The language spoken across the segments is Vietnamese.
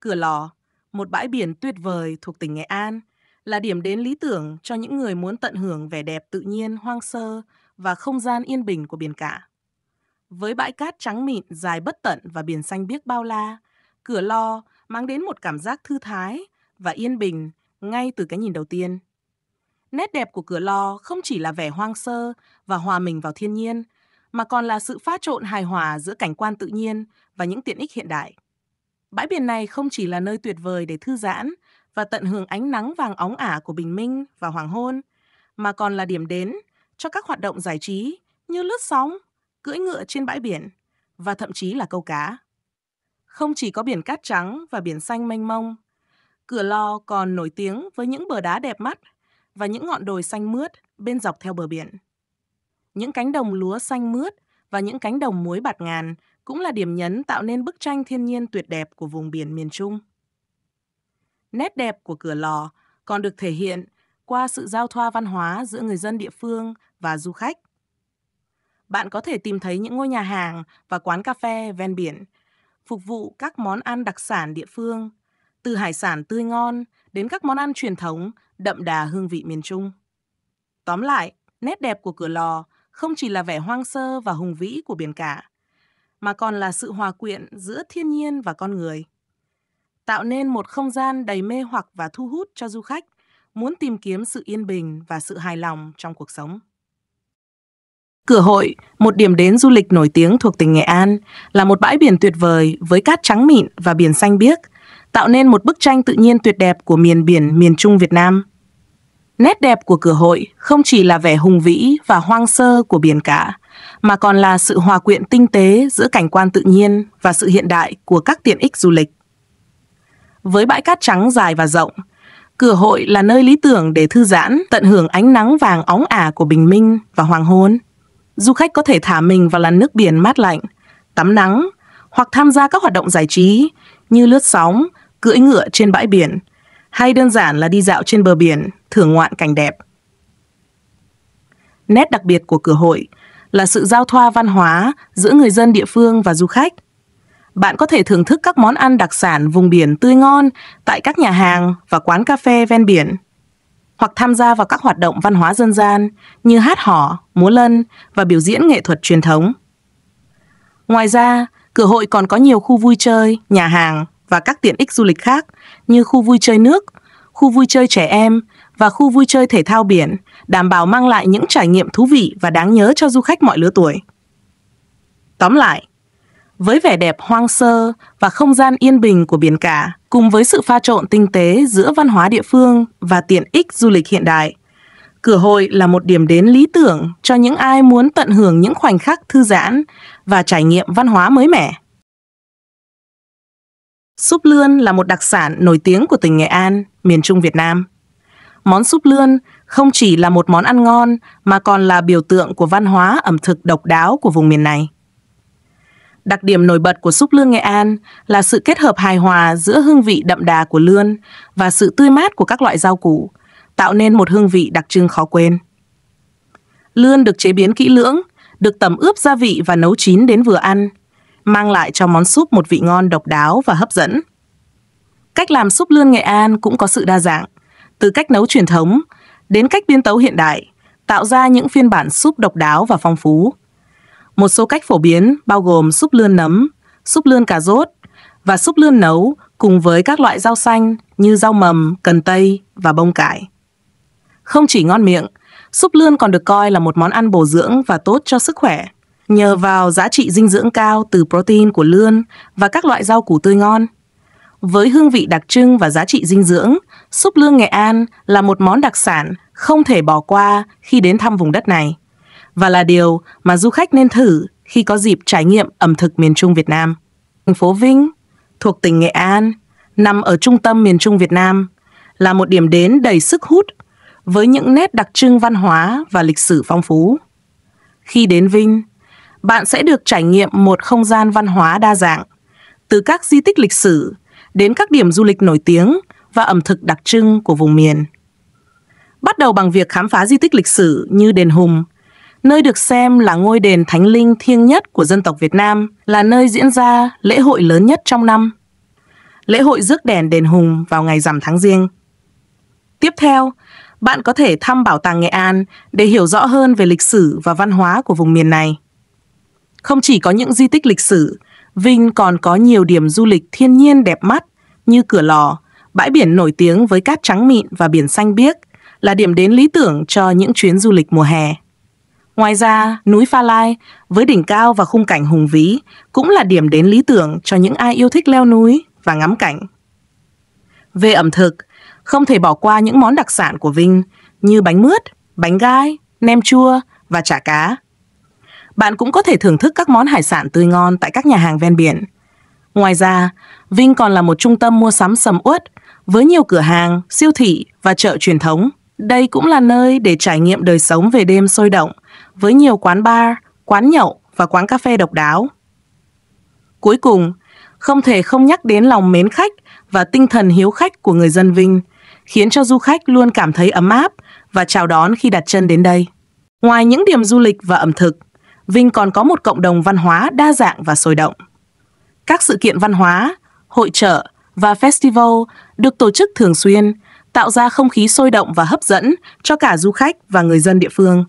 Cửa Lò, một bãi biển tuyệt vời thuộc tỉnh Nghệ An, là điểm đến lý tưởng cho những người muốn tận hưởng vẻ đẹp tự nhiên hoang sơ và không gian yên bình của biển cả. Với bãi cát trắng mịn dài bất tận và biển xanh biếc bao la, cửa Lò mang đến một cảm giác thư thái và yên bình ngay từ cái nhìn đầu tiên. Nét đẹp của cửa lò không chỉ là vẻ hoang sơ và hòa mình vào thiên nhiên, mà còn là sự pha trộn hài hòa giữa cảnh quan tự nhiên và những tiện ích hiện đại. Bãi biển này không chỉ là nơi tuyệt vời để thư giãn và tận hưởng ánh nắng vàng óng ả của bình minh và hoàng hôn, mà còn là điểm đến cho các hoạt động giải trí như lướt sóng, cưỡi ngựa trên bãi biển và thậm chí là câu cá. Không chỉ có biển cát trắng và biển xanh mênh mông, cửa lò còn nổi tiếng với những bờ đá đẹp mắt và những ngọn đồi xanh mướt bên dọc theo bờ biển. Những cánh đồng lúa xanh mướt và những cánh đồng muối bạt ngàn cũng là điểm nhấn tạo nên bức tranh thiên nhiên tuyệt đẹp của vùng biển miền Trung. Nét đẹp của cửa lò còn được thể hiện qua sự giao thoa văn hóa giữa người dân địa phương và du khách. Bạn có thể tìm thấy những ngôi nhà hàng và quán cà phê ven biển, phục vụ các món ăn đặc sản địa phương, từ hải sản tươi ngon đến các món ăn truyền thống đậm đà hương vị miền Trung. Tóm lại, nét đẹp của cửa lò không chỉ là vẻ hoang sơ và hùng vĩ của biển cả, mà còn là sự hòa quyện giữa thiên nhiên và con người. Tạo nên một không gian đầy mê hoặc và thu hút cho du khách muốn tìm kiếm sự yên bình và sự hài lòng trong cuộc sống. Cửa Hội, một điểm đến du lịch nổi tiếng thuộc tỉnh Nghệ An, là một bãi biển tuyệt vời với cát trắng mịn và biển xanh biếc, tạo nên một bức tranh tự nhiên tuyệt đẹp của miền biển miền Trung Việt Nam. Nét đẹp của cửa hội không chỉ là vẻ hùng vĩ và hoang sơ của biển cả, mà còn là sự hòa quyện tinh tế giữa cảnh quan tự nhiên và sự hiện đại của các tiện ích du lịch. Với bãi cát trắng dài và rộng, cửa hội là nơi lý tưởng để thư giãn, tận hưởng ánh nắng vàng óng ả của bình minh và hoàng hôn. Du khách có thể thả mình vào làn nước biển mát lạnh, tắm nắng hoặc tham gia các hoạt động giải trí như lướt sóng, cưỡi ngựa trên bãi biển hay đơn giản là đi dạo trên bờ biển, thưởng ngoạn cảnh đẹp. Nét đặc biệt của cửa hội là sự giao thoa văn hóa giữa người dân địa phương và du khách. Bạn có thể thưởng thức các món ăn đặc sản vùng biển tươi ngon tại các nhà hàng và quán cà phê ven biển, hoặc tham gia vào các hoạt động văn hóa dân gian như hát hò, múa lân và biểu diễn nghệ thuật truyền thống. Ngoài ra, cửa hội còn có nhiều khu vui chơi, nhà hàng và các tiện ích du lịch khác như khu vui chơi nước, khu vui chơi trẻ em và khu vui chơi thể thao biển đảm bảo mang lại những trải nghiệm thú vị và đáng nhớ cho du khách mọi lứa tuổi. Tóm lại, với vẻ đẹp hoang sơ và không gian yên bình của biển cả, cùng với sự pha trộn tinh tế giữa văn hóa địa phương và tiện ích du lịch hiện đại, Cửa hội là một điểm đến lý tưởng cho những ai muốn tận hưởng những khoảnh khắc thư giãn và trải nghiệm văn hóa mới mẻ. Súp lươn là một đặc sản nổi tiếng của tỉnh Nghệ An, miền Trung Việt Nam món súp lươn không chỉ là một món ăn ngon mà còn là biểu tượng của văn hóa ẩm thực độc đáo của vùng miền này. Đặc điểm nổi bật của súp lươn Nghệ An là sự kết hợp hài hòa giữa hương vị đậm đà của lươn và sự tươi mát của các loại rau củ, tạo nên một hương vị đặc trưng khó quên. Lươn được chế biến kỹ lưỡng, được tẩm ướp gia vị và nấu chín đến vừa ăn, mang lại cho món súp một vị ngon độc đáo và hấp dẫn. Cách làm súp lươn Nghệ An cũng có sự đa dạng từ cách nấu truyền thống đến cách biên tấu hiện đại, tạo ra những phiên bản súp độc đáo và phong phú. Một số cách phổ biến bao gồm súp lươn nấm, súp lươn cà rốt và súp lươn nấu cùng với các loại rau xanh như rau mầm, cần tây và bông cải. Không chỉ ngon miệng, súp lươn còn được coi là một món ăn bổ dưỡng và tốt cho sức khỏe. Nhờ vào giá trị dinh dưỡng cao từ protein của lươn và các loại rau củ tươi ngon. Với hương vị đặc trưng và giá trị dinh dưỡng, súp lương Nghệ An là một món đặc sản không thể bỏ qua khi đến thăm vùng đất này và là điều mà du khách nên thử khi có dịp trải nghiệm ẩm thực miền Trung Việt Nam. Thành phố Vinh, thuộc tỉnh Nghệ An, nằm ở trung tâm miền Trung Việt Nam, là một điểm đến đầy sức hút với những nét đặc trưng văn hóa và lịch sử phong phú. Khi đến Vinh, bạn sẽ được trải nghiệm một không gian văn hóa đa dạng, từ các di tích lịch sử đến các điểm du lịch nổi tiếng và ẩm thực đặc trưng của vùng miền. Bắt đầu bằng việc khám phá di tích lịch sử như đền Hùng, nơi được xem là ngôi đền thánh linh thiêng nhất của dân tộc Việt Nam, là nơi diễn ra lễ hội lớn nhất trong năm. Lễ hội rước đèn đền Hùng vào ngày rằm tháng riêng. Tiếp theo, bạn có thể thăm Bảo tàng Nghệ An để hiểu rõ hơn về lịch sử và văn hóa của vùng miền này. Không chỉ có những di tích lịch sử, Vinh còn có nhiều điểm du lịch thiên nhiên đẹp mắt như Cửa Lò, Bãi biển nổi tiếng với cát trắng mịn và biển xanh biếc là điểm đến lý tưởng cho những chuyến du lịch mùa hè. Ngoài ra, núi Pha Lai với đỉnh cao và khung cảnh hùng vĩ cũng là điểm đến lý tưởng cho những ai yêu thích leo núi và ngắm cảnh. Về ẩm thực, không thể bỏ qua những món đặc sản của Vinh như bánh mướt, bánh gai, nem chua và chả cá. Bạn cũng có thể thưởng thức các món hải sản tươi ngon tại các nhà hàng ven biển. Ngoài ra, Vinh còn là một trung tâm mua sắm sầm uất với nhiều cửa hàng, siêu thị và chợ truyền thống. Đây cũng là nơi để trải nghiệm đời sống về đêm sôi động, với nhiều quán bar, quán nhậu và quán cà phê độc đáo. Cuối cùng, không thể không nhắc đến lòng mến khách và tinh thần hiếu khách của người dân Vinh, khiến cho du khách luôn cảm thấy ấm áp và chào đón khi đặt chân đến đây. Ngoài những điểm du lịch và ẩm thực, Vinh còn có một cộng đồng văn hóa đa dạng và sôi động. Các sự kiện văn hóa, hội trợ và festival được tổ chức thường xuyên, tạo ra không khí sôi động và hấp dẫn cho cả du khách và người dân địa phương.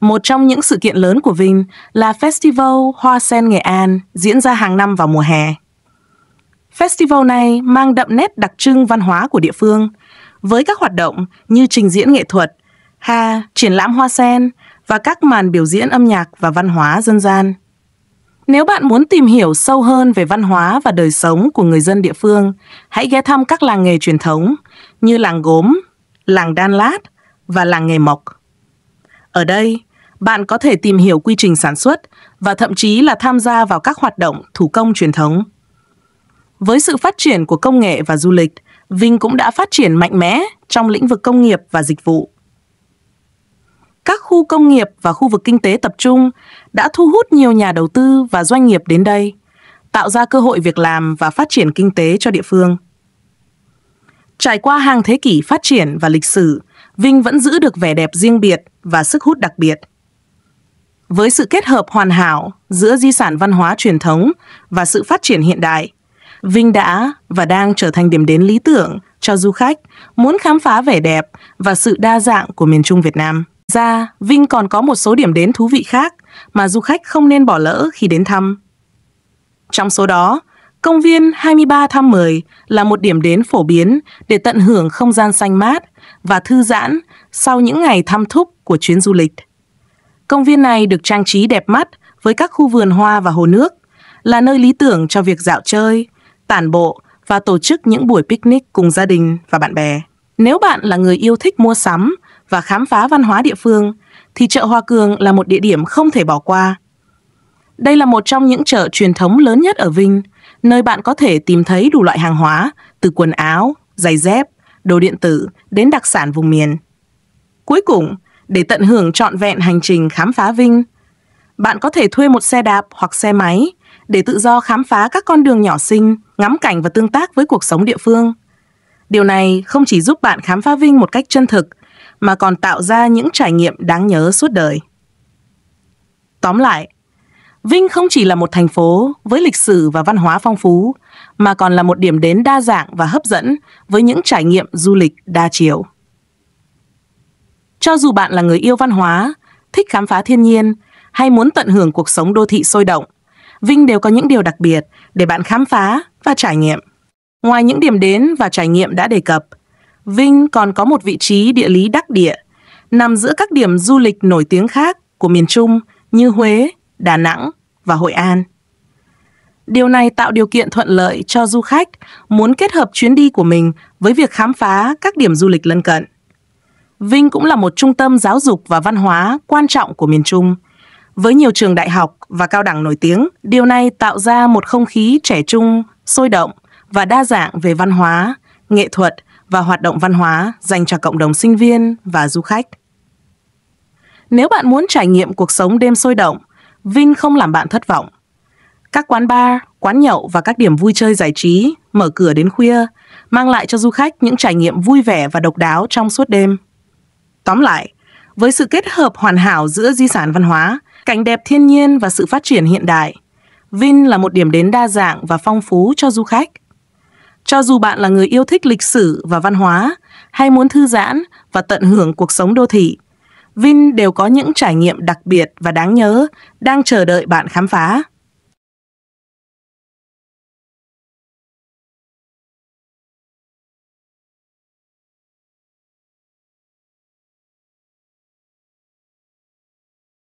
Một trong những sự kiện lớn của Vinh là Festival Hoa Sen Nghệ An diễn ra hàng năm vào mùa hè. Festival này mang đậm nét đặc trưng văn hóa của địa phương, với các hoạt động như trình diễn nghệ thuật, ha, triển lãm hoa sen và các màn biểu diễn âm nhạc và văn hóa dân gian. Nếu bạn muốn tìm hiểu sâu hơn về văn hóa và đời sống của người dân địa phương, hãy ghé thăm các làng nghề truyền thống như làng gốm, làng đan lát và làng nghề mộc. Ở đây, bạn có thể tìm hiểu quy trình sản xuất và thậm chí là tham gia vào các hoạt động thủ công truyền thống. Với sự phát triển của công nghệ và du lịch, Vinh cũng đã phát triển mạnh mẽ trong lĩnh vực công nghiệp và dịch vụ các khu công nghiệp và khu vực kinh tế tập trung đã thu hút nhiều nhà đầu tư và doanh nghiệp đến đây, tạo ra cơ hội việc làm và phát triển kinh tế cho địa phương. Trải qua hàng thế kỷ phát triển và lịch sử, Vinh vẫn giữ được vẻ đẹp riêng biệt và sức hút đặc biệt. Với sự kết hợp hoàn hảo giữa di sản văn hóa truyền thống và sự phát triển hiện đại, Vinh đã và đang trở thành điểm đến lý tưởng cho du khách muốn khám phá vẻ đẹp và sự đa dạng của miền Trung Việt Nam ra, Vinh còn có một số điểm đến thú vị khác mà du khách không nên bỏ lỡ khi đến thăm. Trong số đó, công viên 23 tháng 10 là một điểm đến phổ biến để tận hưởng không gian xanh mát và thư giãn sau những ngày thăm thúc của chuyến du lịch. Công viên này được trang trí đẹp mắt với các khu vườn hoa và hồ nước, là nơi lý tưởng cho việc dạo chơi, tản bộ và tổ chức những buổi picnic cùng gia đình và bạn bè. Nếu bạn là người yêu thích mua sắm và khám phá văn hóa địa phương, thì chợ Hoa Cường là một địa điểm không thể bỏ qua. Đây là một trong những chợ truyền thống lớn nhất ở Vinh, nơi bạn có thể tìm thấy đủ loại hàng hóa, từ quần áo, giày dép, đồ điện tử đến đặc sản vùng miền. Cuối cùng, để tận hưởng trọn vẹn hành trình khám phá Vinh, bạn có thể thuê một xe đạp hoặc xe máy để tự do khám phá các con đường nhỏ xinh, ngắm cảnh và tương tác với cuộc sống địa phương. Điều này không chỉ giúp bạn khám phá Vinh một cách chân thực mà còn tạo ra những trải nghiệm đáng nhớ suốt đời. Tóm lại, Vinh không chỉ là một thành phố với lịch sử và văn hóa phong phú, mà còn là một điểm đến đa dạng và hấp dẫn với những trải nghiệm du lịch đa chiều. Cho dù bạn là người yêu văn hóa, thích khám phá thiên nhiên hay muốn tận hưởng cuộc sống đô thị sôi động, Vinh đều có những điều đặc biệt để bạn khám phá và trải nghiệm. Ngoài những điểm đến và trải nghiệm đã đề cập, Vinh còn có một vị trí địa lý đắc địa, nằm giữa các điểm du lịch nổi tiếng khác của miền Trung như Huế, Đà Nẵng và Hội An. Điều này tạo điều kiện thuận lợi cho du khách muốn kết hợp chuyến đi của mình với việc khám phá các điểm du lịch lân cận. Vinh cũng là một trung tâm giáo dục và văn hóa quan trọng của miền Trung. Với nhiều trường đại học và cao đẳng nổi tiếng, điều này tạo ra một không khí trẻ trung, sôi động và đa dạng về văn hóa, nghệ thuật và hoạt động văn hóa dành cho cộng đồng sinh viên và du khách. Nếu bạn muốn trải nghiệm cuộc sống đêm sôi động, Vin không làm bạn thất vọng. Các quán bar, quán nhậu và các điểm vui chơi giải trí mở cửa đến khuya, mang lại cho du khách những trải nghiệm vui vẻ và độc đáo trong suốt đêm. Tóm lại, với sự kết hợp hoàn hảo giữa di sản văn hóa, cảnh đẹp thiên nhiên và sự phát triển hiện đại, Vin là một điểm đến đa dạng và phong phú cho du khách cho dù bạn là người yêu thích lịch sử và văn hóa, hay muốn thư giãn và tận hưởng cuộc sống đô thị, Vin đều có những trải nghiệm đặc biệt và đáng nhớ đang chờ đợi bạn khám phá.